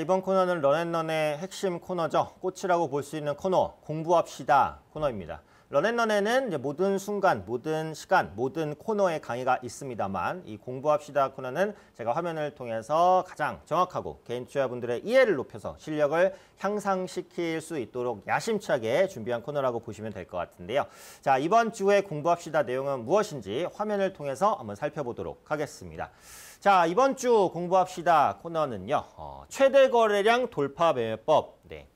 이번 코너는 런앤런의 핵심 코너죠. 꽃이라고 볼 수 있는 코너 공부합시다 코너입니다. 런앤런에는 모든 순간, 모든 시간, 모든 코너에 강의가 있습니다만 이 공부합시다 코너는 제가 화면을 통해서 가장 정확하고 개인 투자분들의 이해를 높여서 실력을 향상시킬 수 있도록 야심차게 준비한 코너라고 보시면 될 것 같은데요. 자 이번 주에 공부합시다 내용은 무엇인지 화면을 통해서 한번 살펴보도록 하겠습니다. 자 이번 주 공부합시다 코너는요. 어, 최대 거래량 돌파 매매법 네.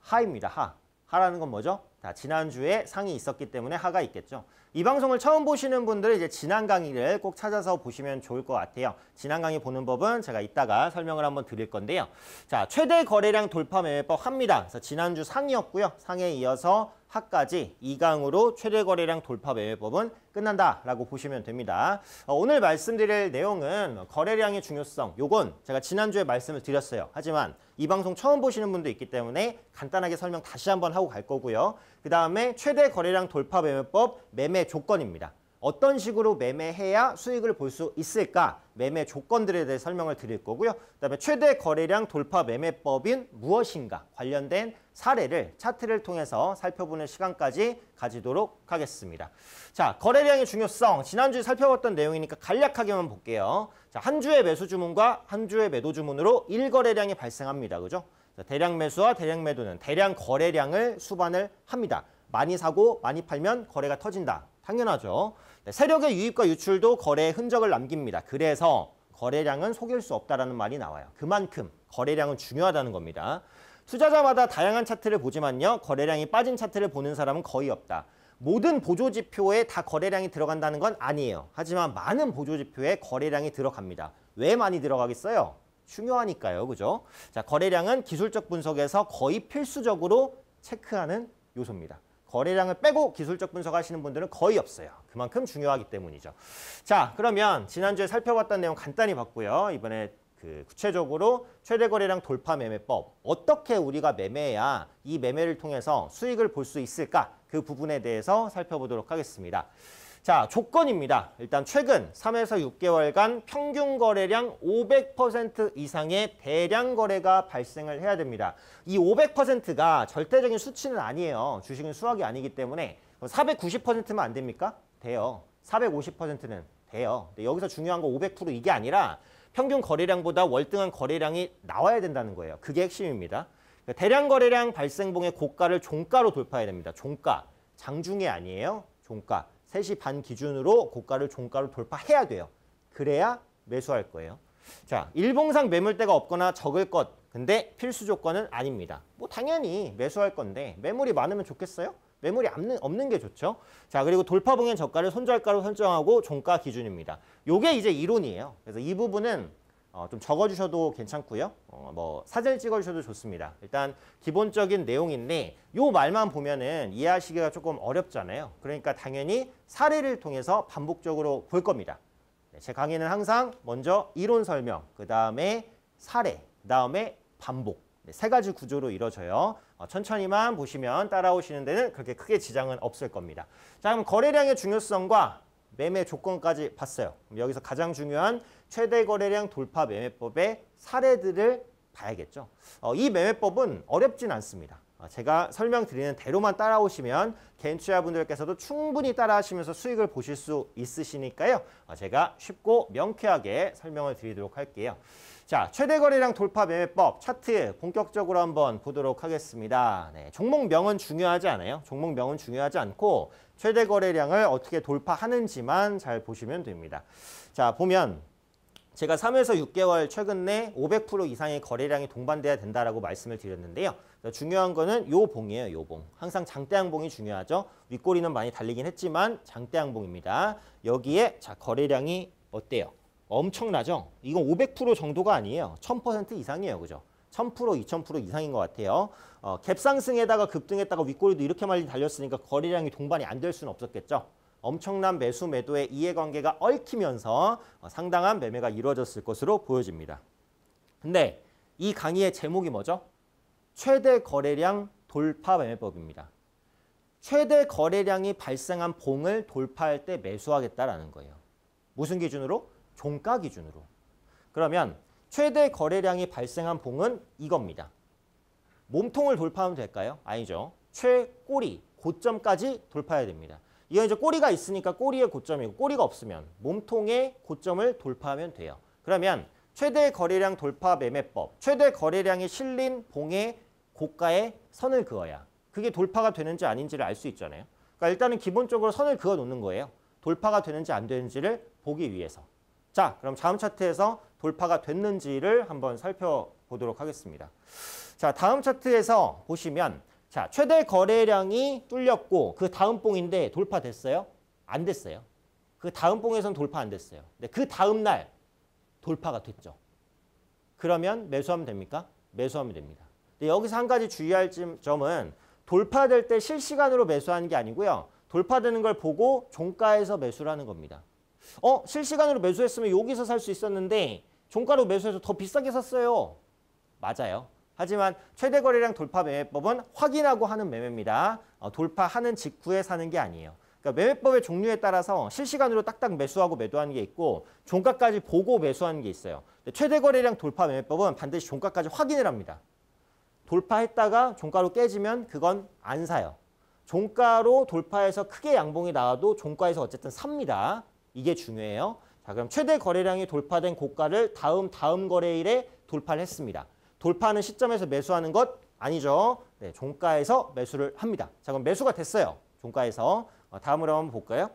하입니다. 하. 하라는 건 뭐죠? 아, 지난주에 상이 있었기 때문에 하가 있겠죠. 이 방송을 처음 보시는 분들은 이제 지난 강의를 꼭 찾아서 보시면 좋을 것 같아요. 지난 강의 보는 법은 제가 이따가 설명을 한번 드릴 건데요. 자, 최대 거래량 돌파 매매법 합니다. 그래서 지난주 상이었고요. 상에 이어서 하까지 2강으로 최대 거래량 돌파 매매법은 끝난다라고 보시면 됩니다. 어, 오늘 말씀드릴 내용은 거래량의 중요성, 요건 제가 지난주에 말씀을 드렸어요. 하지만 이 방송 처음 보시는 분도 있기 때문에 간단하게 설명 다시 한번 하고 갈 거고요. 그 다음에 최대 거래량 돌파 매매법 매매 조건입니다. 어떤 식으로 매매해야 수익을 볼 수 있을까 매매 조건들에 대해 설명을 드릴 거고요. 그다음에 최대 거래량 돌파 매매법인 무엇인가 관련된 사례를 차트를 통해서 살펴보는 시간까지 가지도록 하겠습니다. 자, 거래량의 중요성 지난주에 살펴봤던 내용이니까 간략하게만 볼게요. 자, 한 주의 매수 주문과 한 주의 매도 주문으로 일거래량이 발생합니다. 그죠? 대량 매수와 대량 매도는 대량 거래량을 수반을 합니다. 많이 사고 많이 팔면 거래가 터진다. 당연하죠. 네, 세력의 유입과 유출도 거래의 흔적을 남깁니다. 그래서 거래량은 속일 수 없다라는 말이 나와요. 그만큼 거래량은 중요하다는 겁니다. 투자자마다 다양한 차트를 보지만요. 거래량이 빠진 차트를 보는 사람은 거의 없다. 모든 보조지표에 다 거래량이 들어간다는 건 아니에요. 하지만 많은 보조지표에 거래량이 들어갑니다. 왜 많이 들어가겠어요? 중요하니까요. 그죠? 자, 거래량은 기술적 분석에서 거의 필수적으로 체크하는 요소입니다. 거래량을 빼고 기술적 분석하시는 분들은 거의 없어요. 그만큼 중요하기 때문이죠. 자, 그러면 지난주에 살펴봤던 내용 간단히 봤고요. 이번에 그 구체적으로 최대 거래량 돌파 매매법 어떻게 우리가 매매해야 이 매매를 통해서 수익을 볼 수 있을까 그 부분에 대해서 살펴보도록 하겠습니다. 자, 조건입니다. 일단 최근 3에서 6개월간 평균 거래량 500% 이상의 대량 거래가 발생을 해야 됩니다. 이 500%가 절대적인 수치는 아니에요. 주식은 수학이 아니기 때문에 490%면 안 됩니까? 돼요. 450%는 돼요. 근데 여기서 중요한 거500% 이게 아니라 평균 거래량보다 월등한 거래량이 나와야 된다는 거예요. 그게 핵심입니다. 그러니까 대량 거래량 발생봉의 고가를 종가로 돌파해야 됩니다. 종가. 장중에 아니에요. 종가. 3시 반 기준으로 고가를 종가로 돌파해야 돼요. 그래야 매수할 거예요. 자, 일봉상 매물대가 없거나 적을 것. 근데 필수 조건은 아닙니다. 뭐 당연히 매수할 건데 매물이 많으면 좋겠어요? 매물이 없는, 없는 게 좋죠. 자, 그리고 돌파봉행 저가를 손절가로 설정하고 종가 기준입니다. 요게 이제 이론이에요. 그래서 이 부분은 어, 좀 적어주셔도 괜찮고요. 어, 뭐 사진을 찍어주셔도 좋습니다. 일단 기본적인 내용인데 요 말만 보면은 이해하시기가 조금 어렵잖아요. 그러니까 당연히 사례를 통해서 반복적으로 볼 겁니다. 네, 제 강의는 항상 먼저 이론 설명, 그 다음에 사례, 그 다음에 반복 네, 세 가지 구조로 이루어져요. 어, 천천히만 보시면 따라오시는 데는 그렇게 크게 지장은 없을 겁니다. 자 그럼 거래량의 중요성과 매매 조건까지 봤어요. 여기서 가장 중요한 최대 거래량 돌파 매매법의 사례들을 봐야겠죠. 어, 이 매매법은 어렵진 않습니다. 어, 제가 설명드리는 대로만 따라오시면 개인 투자분들께서도 충분히 따라하시면서 수익을 보실 수 있으시니까요. 어, 제가 쉽고 명쾌하게 설명을 드리도록 할게요. 자, 최대 거래량 돌파 매매법 차트 본격적으로 한번 보도록 하겠습니다. 네, 종목명은 중요하지 않아요. 종목명은 중요하지 않고 최대 거래량을 어떻게 돌파하는지만 잘 보시면 됩니다. 자 보면 제가 3에서 6개월 최근 에500% 이상의 거래량이 동반돼야 된다라고 말씀을 드렸는데요. 중요한 거는 요 봉이에요, 요 봉. 항상 장대양봉이 중요하죠. 윗꼬리는 많이 달리긴 했지만 장대양봉입니다. 여기에 자 거래량이 어때요? 엄청나죠? 이건 500% 정도가 아니에요. 1000% 이상이에요, 그죠? 1000% 2000% 이상인 것 같아요. 어, 갭상승에다가 급등했다가 윗꼬리도 이렇게 많이 달렸으니까 거래량이 동반이 안 될 수는 없었겠죠. 엄청난 매수 매도의 이해관계가 얽히면서 어, 상당한 매매가 이루어졌을 것으로 보여집니다. 근데 이 강의의 제목이 뭐죠? 최대 거래량 돌파 매매법입니다. 최대 거래량이 발생한 봉을 돌파할 때 매수하겠다라는 거예요. 무슨 기준으로? 종가 기준으로. 그러면 최대 거래량이 발생한 봉은 이겁니다. 몸통을 돌파하면 될까요? 아니죠. 최꼬리, 고점까지 돌파해야 됩니다. 이건 이제 꼬리가 있으니까 꼬리의 고점이고 꼬리가 없으면 몸통의 고점을 돌파하면 돼요. 그러면 최대 거래량 돌파 매매법, 최대 거래량이 실린 봉의 고가에 선을 그어야 그게 돌파가 되는지 아닌지를 알 수 있잖아요. 그러니까 일단은 기본적으로 선을 그어 놓는 거예요. 돌파가 되는지 안 되는지를 보기 위해서. 자, 그럼 다음 차트에서 돌파가 됐는지를 한번 살펴보도록 하겠습니다. 자, 다음 차트에서 보시면 자, 최대 거래량이 뚫렸고 그 다음 봉인데 돌파됐어요? 안 됐어요. 그 다음 봉에선 돌파 안 됐어요. 근데 그 다음 날 돌파가 됐죠. 그러면 매수하면 됩니까? 매수하면 됩니다. 근데 여기서 한 가지 주의할 점은 돌파될 때 실시간으로 매수하는 게 아니고요. 돌파되는 걸 보고 종가에서 매수를 하는 겁니다. 어 실시간으로 매수했으면 여기서 살 수 있었는데 종가로 매수해서 더 비싸게 샀어요. 맞아요. 하지만 최대 거래량 돌파 매매법은 확인하고 하는 매매입니다. 어, 돌파하는 직후에 사는 게 아니에요. 그러니까 매매법의 종류에 따라서 실시간으로 딱딱 매수하고 매도하는 게 있고 종가까지 보고 매수하는 게 있어요. 최대 거래량 돌파 매매법은 반드시 종가까지 확인을 합니다. 돌파했다가 종가로 깨지면 그건 안 사요. 종가로 돌파해서 크게 양봉이 나와도 종가에서 어쨌든 삽니다. 이게 중요해요. 자, 그럼 최대 거래량이 돌파된 고가를 다음 다음 거래일에 돌파를 했습니다. 돌파하는 시점에서 매수하는 것 아니죠. 네, 종가에서 매수를 합니다. 자, 그럼 매수가 됐어요. 종가에서. 어, 다음으로 한번 볼까요?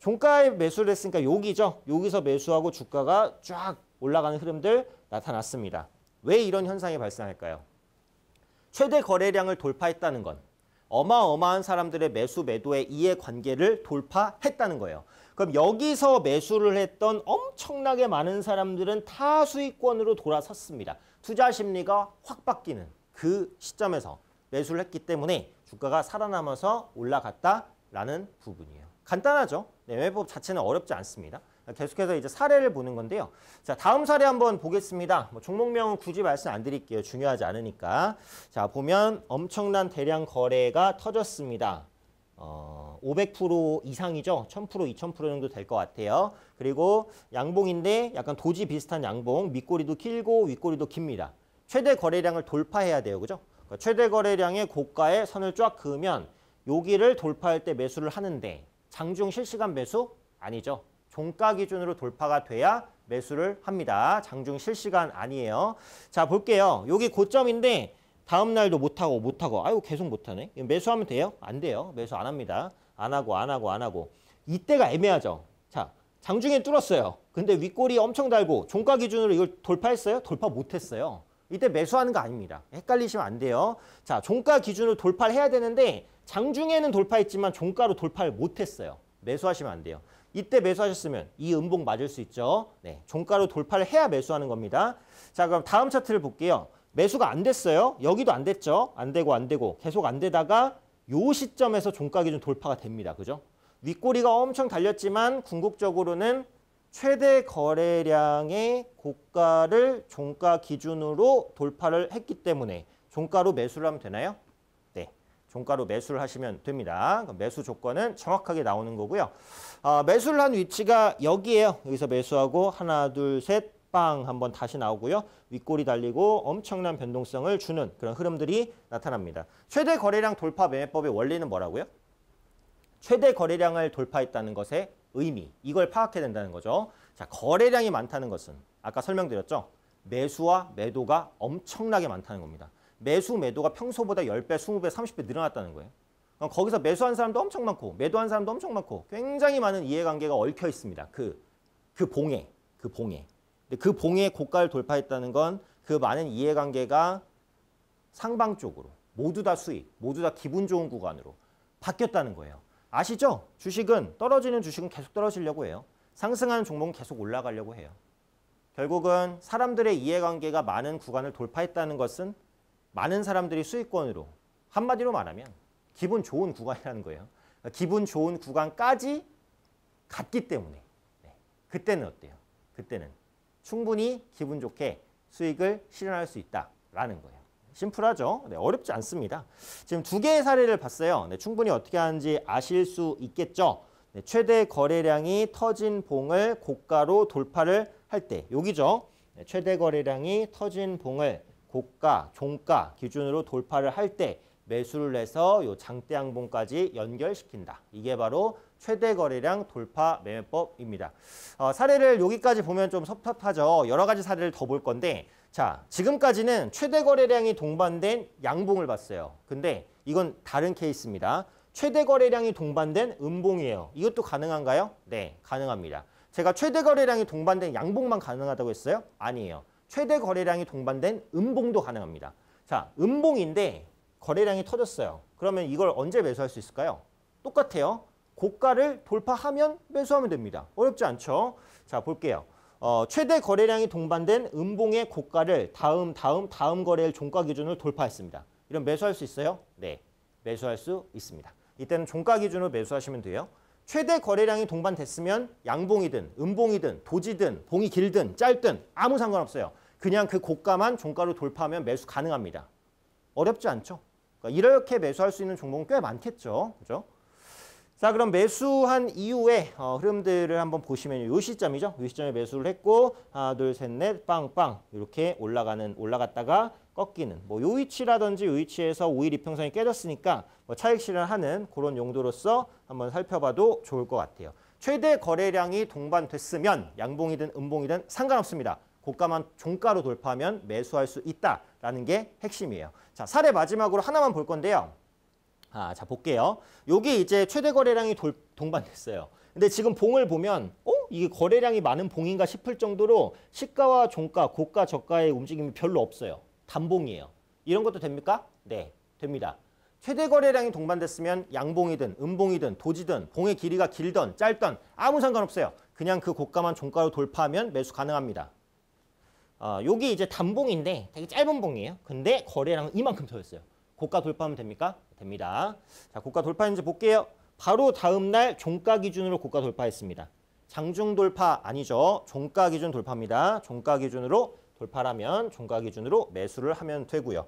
종가에 매수를 했으니까 여기죠. 여기서 매수하고 주가가 쫙 올라가는 흐름들 나타났습니다. 왜 이런 현상이 발생할까요? 최대 거래량을 돌파했다는 건 어마어마한 사람들의 매수 매도의 이해관계를 돌파했다는 거예요. 그럼 여기서 매수를 했던 엄청나게 많은 사람들은 타 수익권으로 돌아섰습니다. 투자 심리가 확 바뀌는 그 시점에서 매수를 했기 때문에 주가가 살아남아서 올라갔다라는 부분이에요. 간단하죠? 매매법 네, 자체는 어렵지 않습니다. 계속해서 이제 사례를 보는 건데요. 자, 다음 사례 한번 보겠습니다. 뭐 종목명은 굳이 말씀 안 드릴게요. 중요하지 않으니까. 자, 보면 엄청난 대량 거래가 터졌습니다. 어, 500% 이상이죠. 1000%, 2000% 정도 될 것 같아요. 그리고 양봉인데 약간 도지 비슷한 양봉, 밑꼬리도 길고 윗꼬리도 깁니다. 최대 거래량을 돌파해야 돼요. 그죠? 그러니까 최대 거래량의 고가에 선을 쫙 그으면 여기를 돌파할 때 매수를 하는데 장중 실시간 매수? 아니죠. 종가 기준으로 돌파가 돼야 매수를 합니다. 장중 실시간 아니에요. 자 볼게요. 여기 고점인데 다음 날도 못하고 못하고 아유 계속 못하네. 매수하면 돼요? 안 돼요. 매수 안 합니다. 안 하고 안 하고 안 하고 이때가 애매하죠. 자 장중에 뚫었어요. 근데 윗골이 엄청 달고 종가 기준으로 이걸 돌파했어요? 돌파 못했어요. 이때 매수하는 거 아닙니다. 헷갈리시면 안 돼요. 자 종가 기준으로 돌파를 해야 되는데 장중에는 돌파했지만 종가로 돌파를 못했어요. 매수하시면 안 돼요. 이때 매수하셨으면 이 음봉 맞을 수 있죠. 네, 종가로 돌파를 해야 매수하는 겁니다. 자, 그럼 다음 차트를 볼게요. 매수가 안 됐어요. 여기도 안 됐죠. 안 되고 안 되고 계속 안 되다가 요 시점에서 종가 기준 돌파가 됩니다. 그죠? 윗꼬리가 엄청 달렸지만 궁극적으로는 최대 거래량의 고가를 종가 기준으로 돌파를 했기 때문에 종가로 매수를 하면 되나요? 종가로 매수를 하시면 됩니다. 매수 조건은 정확하게 나오는 거고요. 아, 매수를 한 위치가 여기에요. 여기서 매수하고 하나, 둘, 셋, 빵 한번 다시 나오고요. 윗골이 달리고 엄청난 변동성을 주는 그런 흐름들이 나타납니다. 최대 거래량 돌파 매매법의 원리는 뭐라고요? 최대 거래량을 돌파했다는 것의 의미, 이걸 파악해야 된다는 거죠. 자, 거래량이 많다는 것은 아까 설명드렸죠? 매수와 매도가 엄청나게 많다는 겁니다. 매수 매도가 평소보다 10배, 20배, 30배 늘어났다는 거예요. 어, 거기서 매수한 사람도 엄청 많고 매도한 사람도 엄청 많고 굉장히 많은 이해관계가 얽혀 있습니다. 그, 그 봉에, 그 봉에. 그 봉의 고가를 돌파했다는 건 그 많은 이해관계가 상방 적으로 모두 다 수익, 모두 다 기분 좋은 구간으로 바뀌었다는 거예요. 아시죠? 주식은 떨어지는 주식은 계속 떨어지려고 해요. 상승하는 종목은 계속 올라가려고 해요. 결국은 사람들의 이해관계가 많은 구간을 돌파했다는 것은 많은 사람들이 수익권으로 한마디로 말하면 기분 좋은 구간이라는 거예요. 그러니까 기분 좋은 구간까지 갔기 때문에 네. 그때는 어때요? 그때는 충분히 기분 좋게 수익을 실현할 수 있다라는 거예요. 심플하죠? 네, 어렵지 않습니다. 지금 두 개의 사례를 봤어요. 네, 충분히 어떻게 하는지 아실 수 있겠죠? 네, 최대 거래량이 터진 봉을 고가로 돌파를 할 때 여기죠. 네, 최대 거래량이 터진 봉을 고가, 종가 기준으로 돌파를 할 때 매수를 해서 요 장대 양봉까지 연결시킨다. 이게 바로 최대 거래량 돌파 매매법입니다. 어, 사례를 여기까지 보면 좀 섭섭하죠. 여러 가지 사례를 더 볼 건데 자 지금까지는 최대 거래량이 동반된 양봉을 봤어요. 근데 이건 다른 케이스입니다. 최대 거래량이 동반된 음봉이에요. 이것도 가능한가요? 네, 가능합니다. 제가 최대 거래량이 동반된 양봉만 가능하다고 했어요? 아니에요. 최대 거래량이 동반된 음봉도 가능합니다. 자, 음봉인데 거래량이 터졌어요. 그러면 이걸 언제 매수할 수 있을까요? 똑같아요. 고가를 돌파하면 매수하면 됩니다. 어렵지 않죠? 자, 볼게요. 어, 최대 거래량이 동반된 음봉의 고가를 다음, 다음, 다음 거래일 종가 기준을 돌파했습니다. 이런 매수할 수 있어요? 네, 매수할 수 있습니다. 이때는 종가 기준으로 매수하시면 돼요. 최대 거래량이 동반됐으면 양봉이든 음봉이든 도지든 봉이 길든 짧든 아무 상관없어요. 그냥 그 고가만 종가로 돌파하면 매수 가능합니다. 어렵지 않죠? 그러니까 이렇게 매수할 수 있는 종목은 꽤 많겠죠. 그죠? 자 그럼 매수한 이후에 어, 흐름들을 한번 보시면 이 시점이죠. 이 시점에 매수를 했고 하나 둘셋넷 빵빵 이렇게 올라가는 올라갔다가 꺾이는 뭐요 위치라든지 요 위치에서 5일 이평선이 깨졌으니까 뭐 차익 실현하는 그런 용도로서 한번 살펴봐도 좋을 것 같아요. 최대 거래량이 동반됐으면 양봉이든 음봉이든 상관없습니다. 고가만 종가로 돌파하면 매수할 수 있다라는 게 핵심이에요. 자, 사례 마지막으로 하나만 볼 건데요. 아, 자, 볼게요. 여기 이제 최대 거래량이 돌, 동반됐어요. 근데 지금 봉을 보면 어? 이게 거래량이 많은 봉인가 싶을 정도로 시가와 종가, 고가, 저가의 움직임이 별로 없어요. 단봉이에요. 이런 것도 됩니까? 네, 됩니다. 최대 거래량이 동반됐으면 양봉이든 음봉이든 도지든 봉의 길이가 길든 짧든 아무 상관없어요. 그냥 그 고가만 종가로 돌파하면 매수 가능합니다. 아, 요게 이제 단봉인데 되게 짧은 봉이에요. 근데 거래량은 이만큼 터졌어요. 고가 돌파하면 됩니까? 됩니다. 자, 고가 돌파했는지 볼게요. 바로 다음 날 종가 기준으로 고가 돌파했습니다. 장중 돌파 아니죠. 종가 기준 돌파입니다. 종가 기준으로 돌파라면 종가 기준으로 매수를 하면 되고요.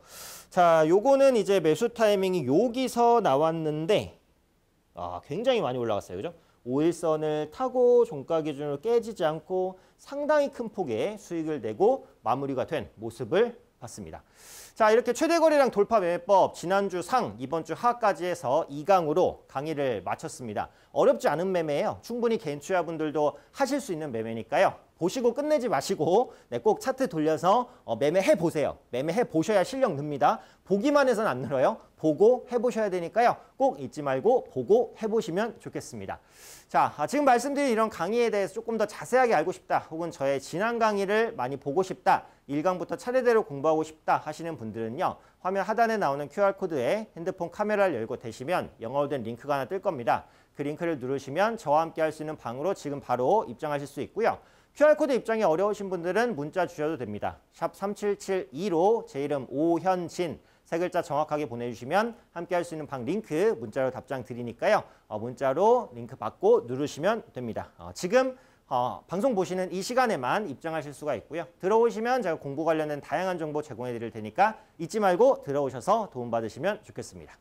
자, 요거는 이제 매수 타이밍이 여기서 나왔는데 아, 굉장히 많이 올라갔어요. 그죠? 5일선을 타고 종가 기준으로 깨지지 않고 상당히 큰 폭의 수익을 내고 마무리가 된 모습을 봤습니다. 자 이렇게 최대 거래량 돌파 매매법 지난주 상 이번 주 하까지 해서 2강으로 강의를 마쳤습니다. 어렵지 않은 매매예요. 충분히 개인 투자분들도 하실 수 있는 매매니까요. 보시고 끝내지 마시고 네, 꼭 차트 돌려서 어, 매매해 보세요. 매매해 보셔야 실력 늡니다. 보기만 해서는 안 늘어요. 보고 해보셔야 되니까요. 꼭 잊지 말고 보고 해보시면 좋겠습니다. 자, 아, 지금 말씀드린 이런 강의에 대해서 조금 더 자세하게 알고 싶다. 혹은 저의 지난 강의를 많이 보고 싶다. 1강부터 차례대로 공부하고 싶다 하시는 분들은요. 화면 하단에 나오는 QR코드에 핸드폰 카메라를 열고 되시면 영어로 된 링크가 하나 뜰 겁니다. 그 링크를 누르시면 저와 함께 할 수 있는 방으로 지금 바로 입장하실 수 있고요. QR코드 입장이 어려우신 분들은 문자 주셔도 됩니다. 샵 3772로 제 이름 오현진 세 글자 정확하게 보내주시면 함께 할 수 있는 방 링크 문자로 답장 드리니까요. 어, 문자로 링크 받고 누르시면 됩니다. 어, 지금 어, 방송 보시는 이 시간에만 입장하실 수가 있고요. 들어오시면 제가 공부 관련된 다양한 정보 제공해 드릴 테니까 잊지 말고 들어오셔서 도움받으시면 좋겠습니다.